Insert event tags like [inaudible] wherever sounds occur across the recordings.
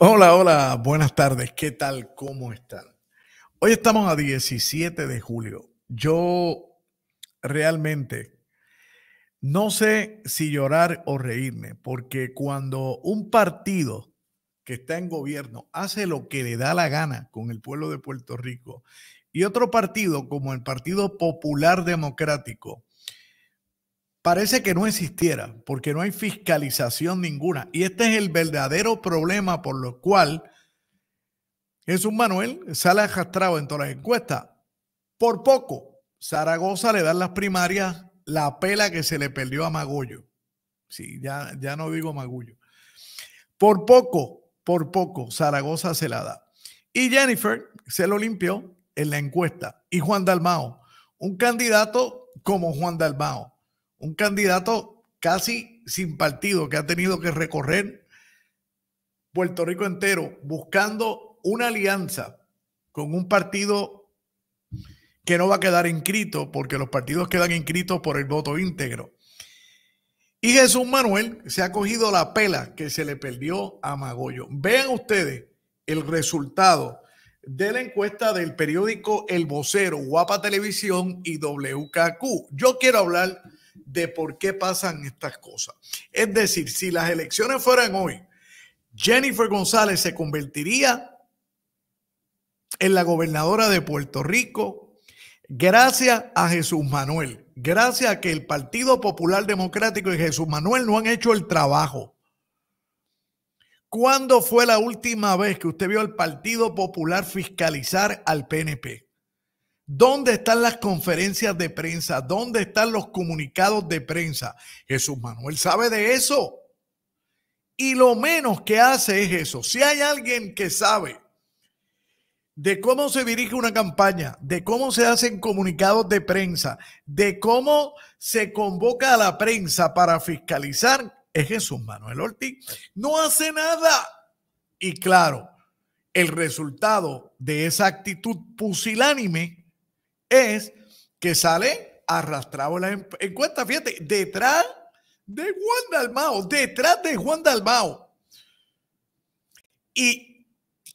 Hola, hola, buenas tardes. ¿Qué tal? ¿Cómo están? Hoy estamos a 17 de julio. Yo realmente no sé si llorar o reírme, porque cuando un partido que está en gobierno hace lo que le da la gana con el pueblo de Puerto Rico y otro partido como el Partido Popular Democrático parece que no existiera porque no hay fiscalización ninguna. Y este es el verdadero problema por lo cual Jesús Manuel sale arrastrado en todas las encuestas. Por poco, Zaragoza le en las primarias la pela que se le perdió a Magullo. Sí, ya, ya no digo Magullo. Por poco, por poco, Zaragoza se la da. Y Jennifer se lo limpió en la encuesta. Y Juan Dalmao, un candidato como Juan Dalmao, un candidato casi sin partido que ha tenido que recorrer Puerto Rico entero buscando una alianza con un partido que no va a quedar inscrito, porque los partidos quedan inscritos por el voto íntegro. Y Jesús Manuel se ha cogido la pela que se le perdió a Magollo. Vean ustedes el resultado de la encuesta del periódico El Vocero, Guapa Televisión y WKQ. Yo quiero hablar de por qué pasan estas cosas. Es decir, si las elecciones fueran hoy, Jennifer González se convertiría en la gobernadora de Puerto Rico gracias a Jesús Manuel, gracias a que el Partido Popular Democrático y Jesús Manuel no han hecho el trabajo. ¿Cuándo fue la última vez que usted vio al Partido Popular fiscalizar al PNP? ¿Dónde están las conferencias de prensa? ¿Dónde están los comunicados de prensa? Jesús Manuel sabe de eso. Y lo menos que hace es eso. Si hay alguien que sabe de cómo se dirige una campaña, de cómo se hacen comunicados de prensa, de cómo se convoca a la prensa para fiscalizar, es Jesús Manuel Ortiz. No hace nada. Y claro, el resultado de esa actitud pusilánime es que sale arrastrado en la em-, encuesta, Fíjate, detrás de Juan Dalmao, detrás de Juan Dalmao. Y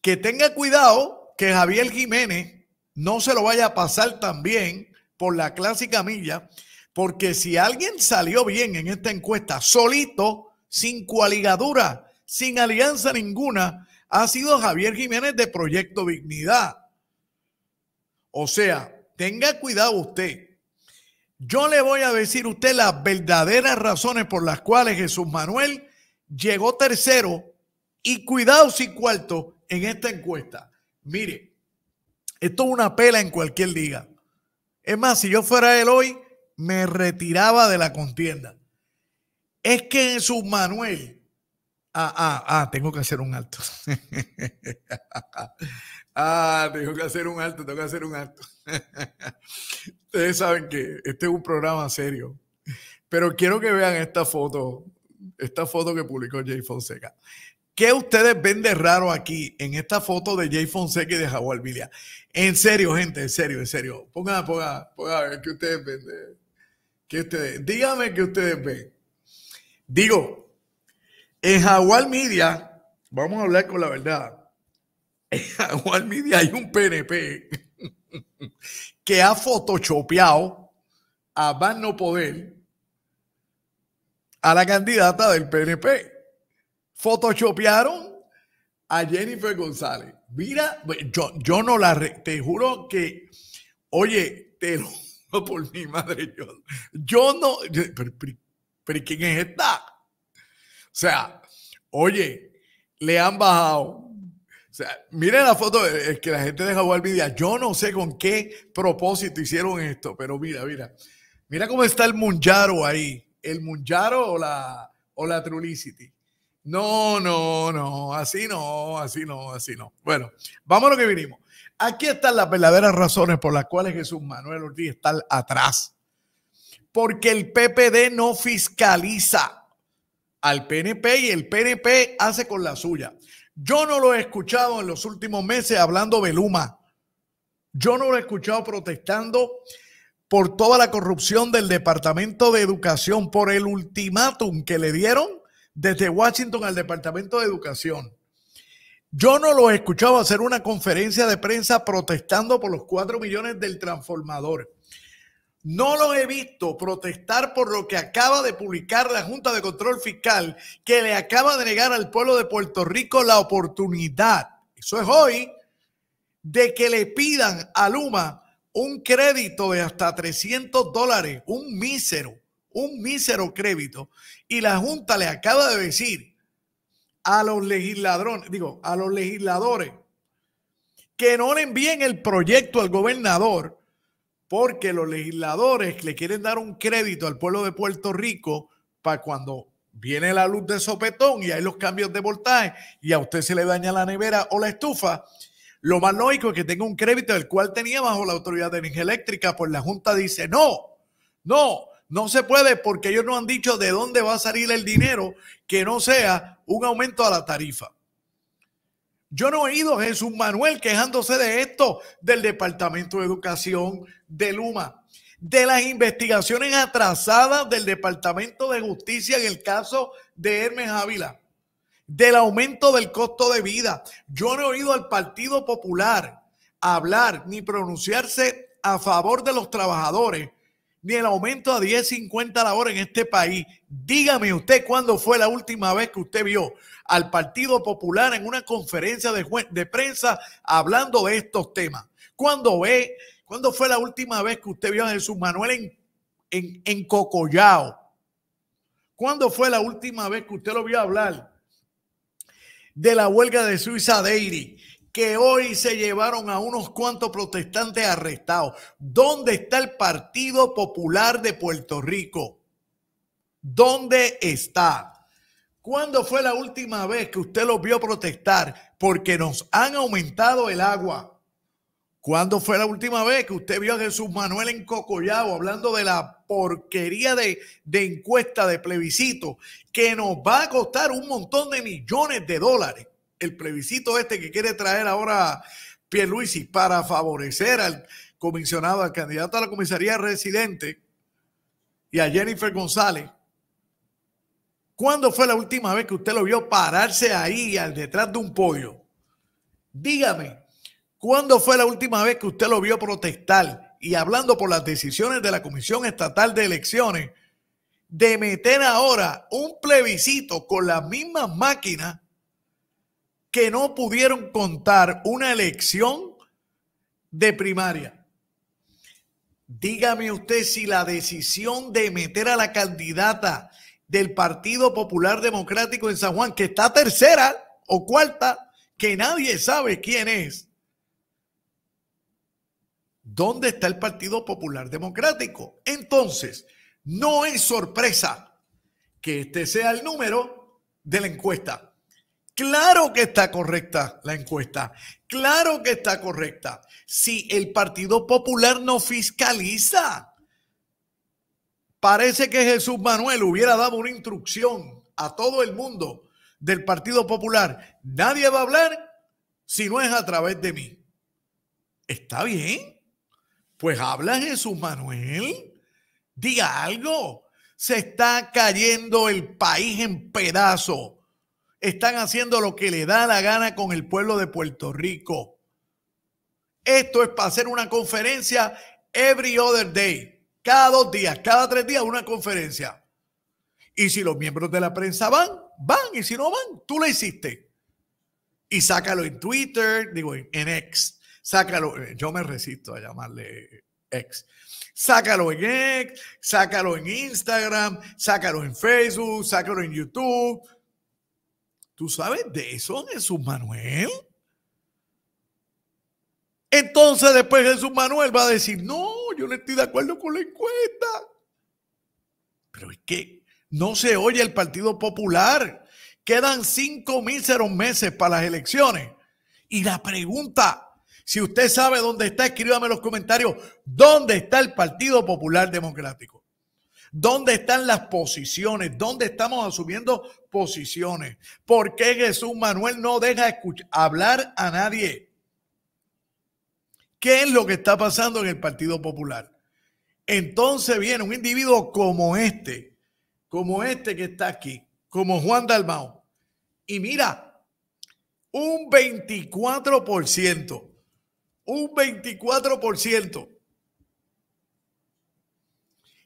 que tenga cuidado que Javier Jiménez no se lo vaya a pasar también por la clásica milla, porque si alguien salió bien en esta encuesta, solito, sin coaligadura, sin alianza ninguna, ha sido Javier Jiménez de Proyecto Dignidad. O sea, tenga cuidado usted. Yo le voy a decir a usted las verdaderas razones por las cuales Jesús Manuel llegó tercero y cuidado si cuarto en esta encuesta. Mire, esto es una pela en cualquier liga. Es más, si yo fuera él hoy, me retiraba de la contienda. Es que Jesús Manuel Ah, ah, ah, tengo que hacer un alto. [laughs] ah, tengo que hacer un alto, tengo que hacer un alto. [laughs] Ustedes saben que este es un programa serio, pero quiero que vean esta foto, esta foto que publicó Jay Fonseca. ¿Qué ustedes ven de raro aquí en esta foto de Jay Fonseca y de Jaguar Villa? En serio, gente, en serio, en serio. Pongan, pongan, pongan, a qué ustedes ven. que dígame qué ustedes ven. Digo, en Jaguar Media, vamos a hablar con la verdad. En Jaguar Media hay un PNP que ha photoshopeado a van no poder a la candidata del PNP. Photoshopearon a Jennifer González. Mira, yo, no la... te juro que... Oye, te lo por mi madre. Yo, no... pero ¿quién es esta? O sea, oye, le han bajado. O sea, miren la foto que la gente deja Jaguar Media. Yo no sé con qué propósito hicieron esto, pero mira, mira. Mira cómo está el Munjaro ahí. El Munjaro o la, o la Trulicity. No, no, no. Así no, así no, así no. Bueno, vamos a lo que vinimos. Aquí están las verdaderas razones por las cuales Jesús Manuel Ortiz está atrás. Porque el PPD no fiscaliza al PNP y el PNP hace con la suya. Yo no lo he escuchado en los últimos meses hablando de Luma. Yo no lo he escuchado protestando por toda la corrupción del Departamento de Educación, por el ultimátum que le dieron desde Washington al Departamento de Educación. Yo no lo he escuchado hacer una conferencia de prensa protestando por los cuatro millones del transformador. No lo he visto protestar por lo que acaba de publicar la Junta de Control Fiscal, que le acaba de negar al pueblo de Puerto Rico la oportunidad, eso es hoy, de que le pidan a Luma un crédito de hasta 300 dólares, un mísero, un mísero crédito. Y la Junta le acaba de decir a los legisladores, digo, a los legisladores, que no le envíen el proyecto al gobernador porque los legisladores le quieren dar un crédito al pueblo de Puerto Rico para cuando viene la luz de sopetón y hay los cambios de voltaje y a usted se le daña la nevera o la estufa, lo más lógico es que tenga un crédito del cual tenía bajo la autoridad de energía eléctrica, pues la Junta dice, no, no, no se puede porque ellos no han dicho de dónde va a salir el dinero que no sea un aumento a la tarifa. Yo no he oído a Jesús Manuel quejándose de esto del Departamento de Educación de Luma, de las investigaciones atrasadas del Departamento de Justicia en el caso de Hermes Ávila, del aumento del costo de vida. Yo no he oído al Partido Popular hablar ni pronunciarse a favor de los trabajadores ni el aumento a 10.50 la hora en este país. Dígame usted cuándo fue la última vez que usted vio al Partido Popular en una conferencia de, prensa hablando de estos temas. ¿Cuándo, ve, ¿Cuándo fue la última vez que usted vio a Jesús Manuel en, en, ¿Cuándo fue la última vez que usted lo vio hablar de la huelga de Suiza Daily? que hoy se llevaron a unos cuantos protestantes arrestados. ¿Dónde está el Partido Popular de Puerto Rico? ¿Dónde está? ¿Cuándo fue la última vez que usted los vio protestar porque nos han aumentado el agua? ¿Cuándo fue la última vez que usted vio a Jesús Manuel en Cocollao hablando de la porquería de, de encuesta de plebiscito que nos va a costar un montón de millones de dólares? el plebiscito este que quiere traer ahora Pierluisi para favorecer al comisionado, al candidato a la comisaría residente y a Jennifer González. ¿Cuándo fue la última vez que usted lo vio pararse ahí al detrás de un pollo? Dígame, ¿cuándo fue la última vez que usted lo vio protestar y hablando por las decisiones de la Comisión Estatal de Elecciones de meter ahora un plebiscito con la misma máquina que no pudieron contar una elección de primaria. Dígame usted si la decisión de meter a la candidata del Partido Popular Democrático en San Juan, que está tercera o cuarta, que nadie sabe quién es. ¿Dónde está el Partido Popular Democrático? Entonces, no es sorpresa que este sea el número de la encuesta. Claro que está correcta la encuesta. Claro que está correcta. Si el Partido Popular no fiscaliza, parece que Jesús Manuel hubiera dado una instrucción a todo el mundo del Partido Popular. Nadie va a hablar si no es a través de mí. ¿Está bien? Pues habla Jesús Manuel. Diga algo. Se está cayendo el país en pedazos están haciendo lo que le da la gana con el pueblo de Puerto Rico. Esto es para hacer una conferencia every other day, cada dos días, cada tres días una conferencia. Y si los miembros de la prensa van, van, y si no van, tú la hiciste. Y sácalo en Twitter, digo, en, en X, sácalo, eh, yo me resisto a llamarle eh, X. Sácalo en X, sácalo en Instagram, sácalo en Facebook, sácalo en YouTube ¿Tú sabes de eso, Jesús Manuel? Entonces después Jesús Manuel va a decir, no, yo no estoy de acuerdo con la encuesta. Pero es que no se oye el Partido Popular. Quedan cinco míseros meses para las elecciones. Y la pregunta, si usted sabe dónde está, escríbame en los comentarios, ¿dónde está el Partido Popular Democrático? ¿Dónde están las posiciones? ¿Dónde estamos asumiendo posiciones? ¿Por qué Jesús Manuel no deja hablar a nadie? ¿Qué es lo que está pasando en el Partido Popular? Entonces viene un individuo como este, como este que está aquí, como Juan Dalmao. Y mira, un 24%, un 24%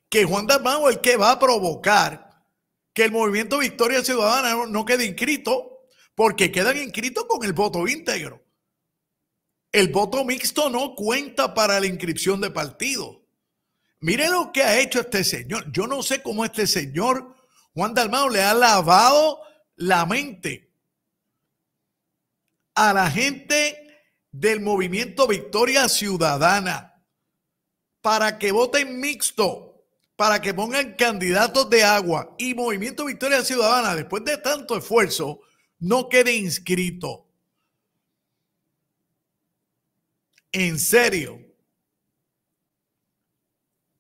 que Juan Dalmao es el que va a provocar que el movimiento Victoria Ciudadana no quede inscrito, porque quedan inscritos con el voto íntegro. El voto mixto no cuenta para la inscripción de partido. Mire lo que ha hecho este señor. Yo no sé cómo este señor Juan Dalmao le ha lavado la mente a la gente del movimiento Victoria Ciudadana para que voten mixto para que pongan candidatos de agua y Movimiento Victoria Ciudadana, después de tanto esfuerzo, no quede inscrito. En serio.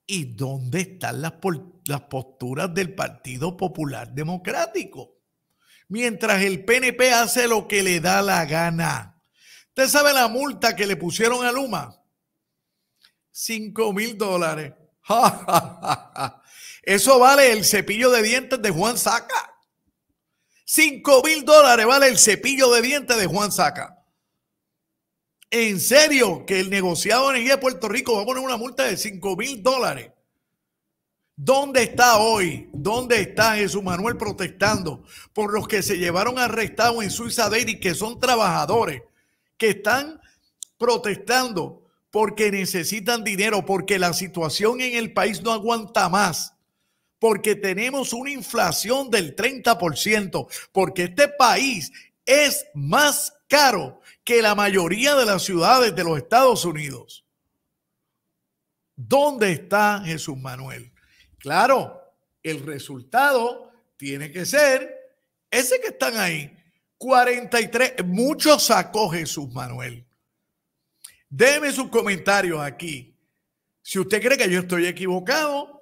¿Y dónde están las, las posturas del Partido Popular Democrático? Mientras el PNP hace lo que le da la gana. ¿Usted sabe la multa que le pusieron a Luma? 5 mil dólares. [laughs] Eso vale el cepillo de dientes de Juan Saca. 5 mil dólares vale el cepillo de dientes de Juan Saca. En serio, que el negociado de energía de Puerto Rico va a poner una multa de 5 mil dólares. ¿Dónde está hoy? ¿Dónde está Jesús Manuel protestando por los que se llevaron arrestados en Suiza y que son trabajadores, que están protestando porque necesitan dinero, porque la situación en el país no aguanta más, porque tenemos una inflación del 30%, porque este país es más caro que la mayoría de las ciudades de los Estados Unidos. ¿Dónde está Jesús Manuel? Claro, el resultado tiene que ser ese que están ahí. 43, Muchos sacó Jesús Manuel. Déjeme sus comentarios aquí. Si usted cree que yo estoy equivocado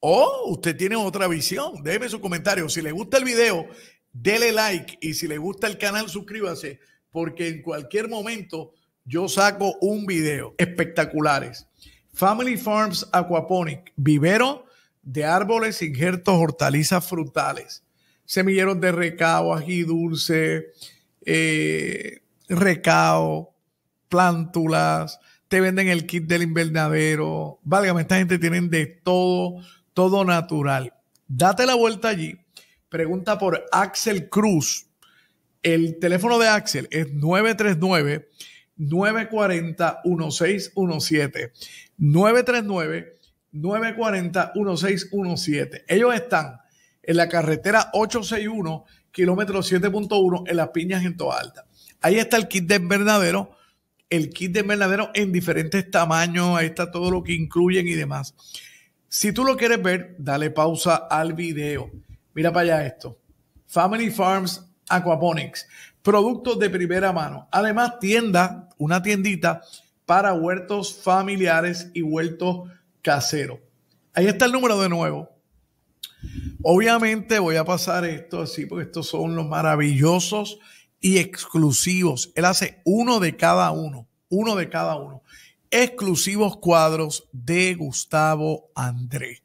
o usted tiene otra visión, déjeme sus comentarios. Si le gusta el video, dele like y si le gusta el canal, suscríbase porque en cualquier momento yo saco un video espectaculares. Family Farms Aquaponic, vivero de árboles, injertos, hortalizas frutales, semilleros de recao, ají dulce, eh, recao, plántulas, te venden el kit del invernadero. Válgame, esta gente tienen de todo, todo natural. Date la vuelta allí. Pregunta por Axel Cruz. El teléfono de Axel es 939 940 1617. 939 940 1617. Ellos están en la carretera 861, kilómetro 7.1, en Las Piñas, en Toa Alta. Ahí está el kit de invernadero el kit de invernadero en diferentes tamaños, ahí está todo lo que incluyen y demás. Si tú lo quieres ver, dale pausa al video. Mira para allá esto. Family Farms Aquaponics, productos de primera mano. Además, tienda, una tiendita para huertos familiares y huertos caseros. Ahí está el número de nuevo. Obviamente voy a pasar esto así porque estos son los maravillosos y exclusivos. Él hace uno de cada uno, uno de cada uno. Exclusivos cuadros de Gustavo André.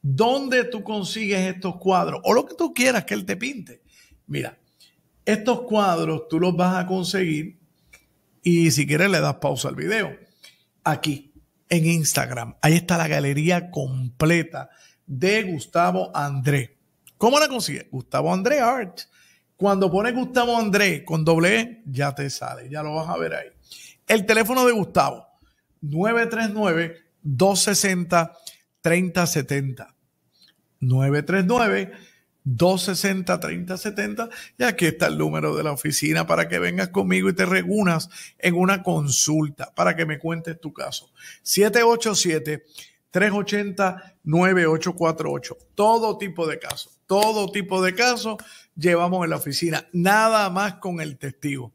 ¿Dónde tú consigues estos cuadros? O lo que tú quieras que él te pinte. Mira, estos cuadros tú los vas a conseguir y si quieres le das pausa al video. Aquí, en Instagram, ahí está la galería completa de Gustavo André. ¿Cómo la consigues? Gustavo André Art cuando pones Gustavo Andrés con doble E, ya te sale, ya lo vas a ver ahí. El teléfono de Gustavo, 939-260-3070. 939-260-3070. Y aquí está el número de la oficina para que vengas conmigo y te reúnas en una consulta para que me cuentes tu caso. 787 380-9848. Todo tipo de casos, todo tipo de casos llevamos en la oficina, nada más con el testigo.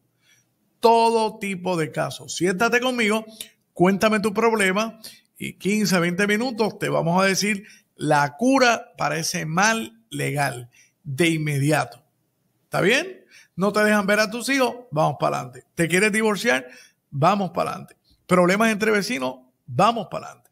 Todo tipo de casos. Siéntate conmigo, cuéntame tu problema y 15, 20 minutos te vamos a decir la cura para ese mal legal de inmediato. ¿Está bien? No te dejan ver a tus hijos, vamos para adelante. ¿Te quieres divorciar? Vamos para adelante. Problemas entre vecinos, vamos para adelante.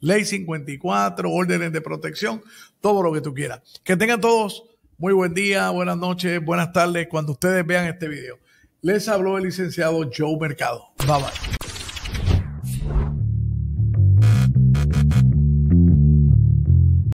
Ley 54, órdenes de protección, todo lo que tú quieras. Que tengan todos muy buen día, buenas noches, buenas tardes cuando ustedes vean este video. Les habló el licenciado Joe Mercado. Bye bye.